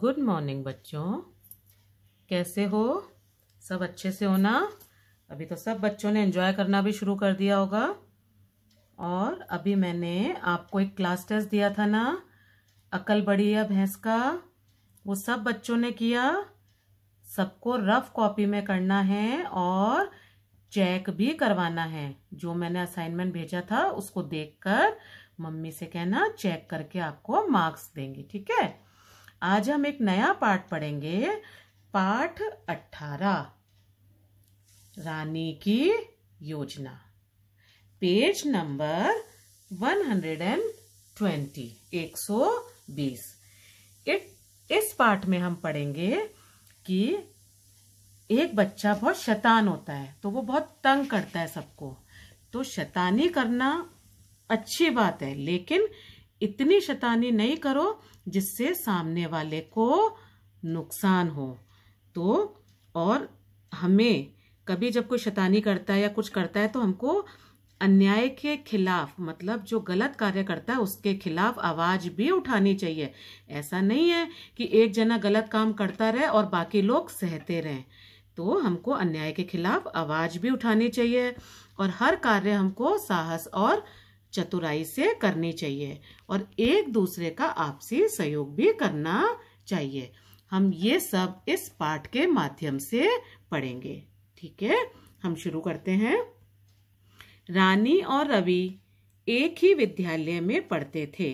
good morning बच्चों कैसे हो सब अच्छे से हो ना अभी तो सब बच्चों ने एंजॉय करना भी शुरू कर दिया होगा और अभी मैंने आपको एक क्लास टेस्ट दिया था ना अकल बड़ी या भैंस का वो सब बच्चों ने किया सबको रफ कॉपी में करना है और चेक भी करवाना है जो मैंने असाइनमेंट भेजा था उसको देखकर मम्मी से कहना चेक करके आपको मार्क्स देंगे ठीक है आज हम एक नया पाठ पढ़ेंगे पाठ अठारह रानी की योजना पेज नंबर 120 120 इट इस पाठ में हम पढ़ेंगे कि एक बच्चा बहुत शैतान होता है तो वो बहुत तंग करता है सबको तो शैतानी करना अच्छी बात है लेकिन इतनी शैतानी नहीं करो जिससे सामने वाले को नुकसान हो तो और हमें कभी जब कोई शैतानी करता है या कुछ करता है तो हमको अन्याय के खिलाफ मतलब जो गलत कार्य करता है उसके खिलाफ आवाज भी उठानी चाहिए ऐसा नहीं है कि एक जना गलत काम करता रहे और बाकी लोग सहते रहें तो हमको अन्याय के खिलाफ आवाज भी उठानी चाहिए और हर कार्य हमको साहस और चतुराई से करनी चाहिए और एक दूसरे का आपसी सहयोग भी करना चाहिए हम ये सब इस पाठ के माध्यम से पढ़ेंगे ठीक है हम शुरू करते हैं रानी और रवि एक ही विद्यालय में पढ़ते थे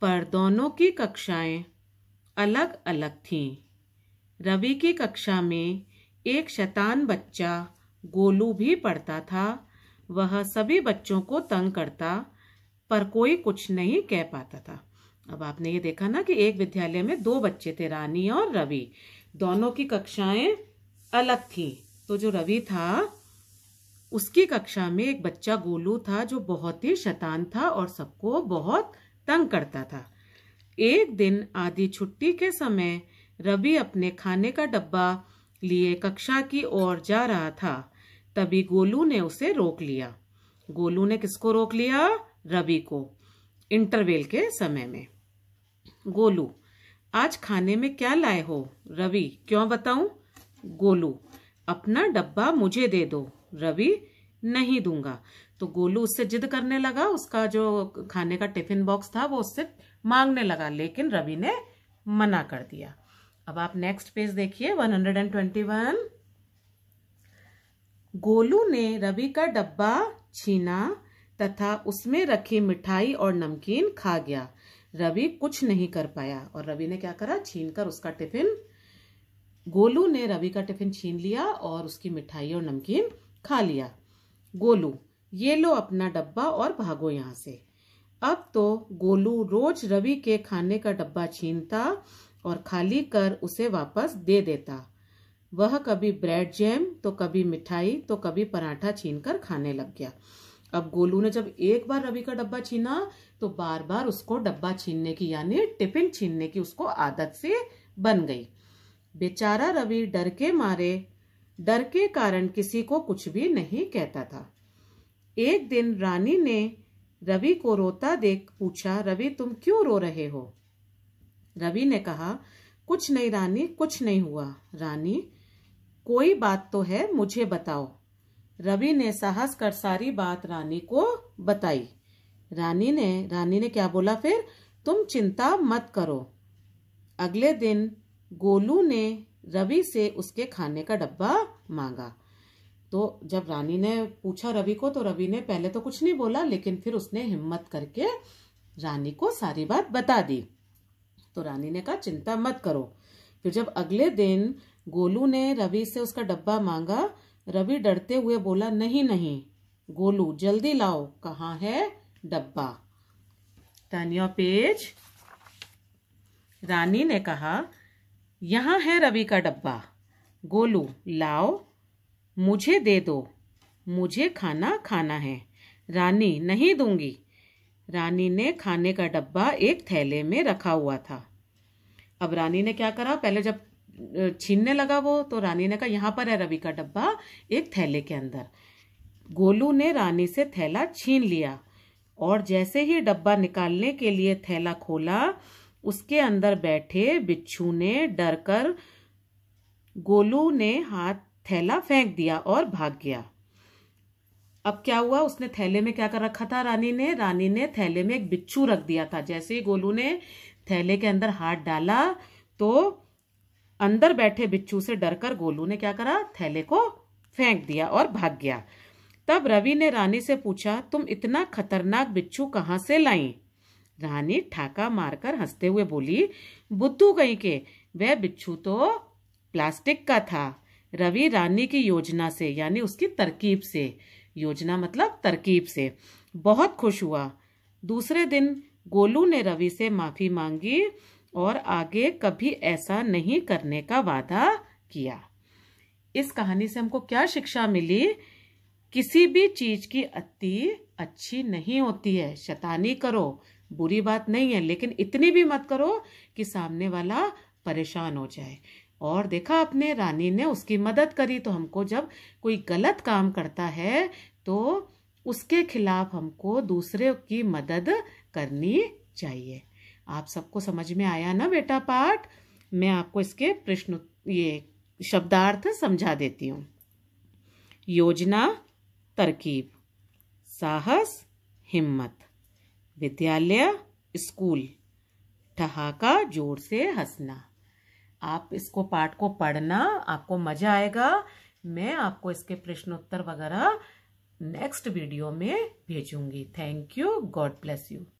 पर दोनों की कक्षाएं अलग अलग थीं रवि की कक्षा में एक शतान बच्चा गोलू भी पढ़ता था वह सभी बच्चों को तंग करता पर कोई कुछ नहीं कह पाता था अब आपने ये देखा ना कि एक विद्यालय में दो बच्चे थे रानी और रवि दोनों की कक्षाएं अलग थी तो जो रवि था उसकी कक्षा में एक बच्चा गोलू था जो बहुत ही शतान था और सबको बहुत तंग करता था एक दिन आधी छुट्टी के समय रवि अपने खाने का डब्बा लिए कक्षा की ओर जा रहा था तभी गोलू ने उसे रोक लिया गोलू ने किसको रोक लिया रवि को इंटरवेल के समय में गोलू आज खाने में क्या लाए हो रवि क्यों बताऊं गोलू अपना डब्बा मुझे दे दो रवि नहीं दूंगा तो गोलू उससे जिद करने लगा उसका जो खाने का टिफिन बॉक्स था वो उससे मांगने लगा लेकिन रवि ने मना कर दिया अब आप नेक्स्ट पेज देखिए 121 गोलू ने रवि का डब्बा छीना तथा उसमें रखी मिठाई और नमकीन खा गया रवि कुछ नहीं कर पाया और रवि ने क्या करा छीन कर उसका टिफिन गोलू ने रवि का टिफिन छीन लिया और उसकी मिठाई और नमकीन खा लिया गोलू ये लो अपना डब्बा और भागो यहाँ से अब तो गोलू रोज रवि के खाने का डब्बा छीनता और खाली कर उसे वापस दे देता वह कभी ब्रेड जैम तो कभी मिठाई तो कभी पराठा छीनकर खाने लग गया अब गोलू ने जब एक बार रवि का डब्बा छीना तो बार बार उसको डब्बा छीनने की यानी टिफिन छीनने की उसको आदत से बन गई बेचारा रवि डर के मारे डर के कारण किसी को कुछ भी नहीं कहता था एक दिन रानी ने रवि को रोता देख पूछा रवि तुम क्यों रो रहे हो रवि ने कहा कुछ नहीं रानी कुछ नहीं हुआ रानी कोई बात तो है मुझे बताओ रवि ने साहस कर सारी बात रानी को बताई रानी ने रानी ने क्या बोला फिर तुम चिंता मत करो अगले दिन गोलू ने रवि से उसके खाने का डब्बा मांगा तो जब रानी ने पूछा रवि को तो रवि ने पहले तो कुछ नहीं बोला लेकिन फिर उसने हिम्मत करके रानी को सारी बात बता दी तो रानी ने कहा चिंता मत करो फिर जब अगले दिन गोलू ने रवि से उसका डब्बा मांगा रवि डरते हुए बोला नहीं नहीं गोलू जल्दी लाओ कहाँ है डब्बा तानिया पेज रानी ने कहा यहाँ है रवि का डब्बा गोलू लाओ मुझे दे दो मुझे खाना खाना है रानी नहीं दूंगी रानी ने खाने का डब्बा एक थैले में रखा हुआ था अब रानी ने क्या करा पहले जब छीनने लगा वो तो रानी ने कहा यहाँ पर है रवि का डब्बा एक थैले के अंदर गोलू ने रानी से थैला छीन लिया और जैसे ही डब्बा निकालने के लिए थैला खोला उसके अंदर बैठे बिच्छू ने डर कर गोलू ने हाथ थैला फेंक दिया और भाग गया अब क्या हुआ उसने थैले में क्या कर रखा था रानी ने रानी ने थैले में एक बिच्छू रख दिया था जैसे ही गोलू ने थैले के अंदर हाथ डाला तो अंदर बैठे बिच्छू से डरकर गोलू ने क्या करा थैले को फेंक दिया और भाग गया तब रवि ने रानी से पूछा तुम इतना खतरनाक बिच्छू कहाँ से लाई रानी ठाका मारकर हंसते हुए बोली बुद्धू कहीं के वह बिच्छू तो प्लास्टिक का था रवि रानी की योजना से यानी उसकी तरकीब से योजना मतलब तरकीब से बहुत खुश हुआ दूसरे दिन गोलू ने रवि से माफ़ी मांगी और आगे कभी ऐसा नहीं करने का वादा किया इस कहानी से हमको क्या शिक्षा मिली किसी भी चीज की अति अच्छी नहीं होती है शैतानी करो बुरी बात नहीं है लेकिन इतनी भी मत करो कि सामने वाला परेशान हो जाए और देखा आपने रानी ने उसकी मदद करी तो हमको जब कोई गलत काम करता है तो उसके खिलाफ हमको दूसरे की मदद करनी चाहिए आप सबको समझ में आया ना बेटा पाठ मैं आपको इसके प्रश्न ये शब्दार्थ समझा देती हूँ योजना तरकीब साहस हिम्मत विद्यालय स्कूल ठहाका जोर से हंसना आप इसको पाठ को पढ़ना आपको मज़ा आएगा मैं आपको इसके प्रश्नोत्तर वगैरह नेक्स्ट वीडियो में भेजूंगी thank you God bless you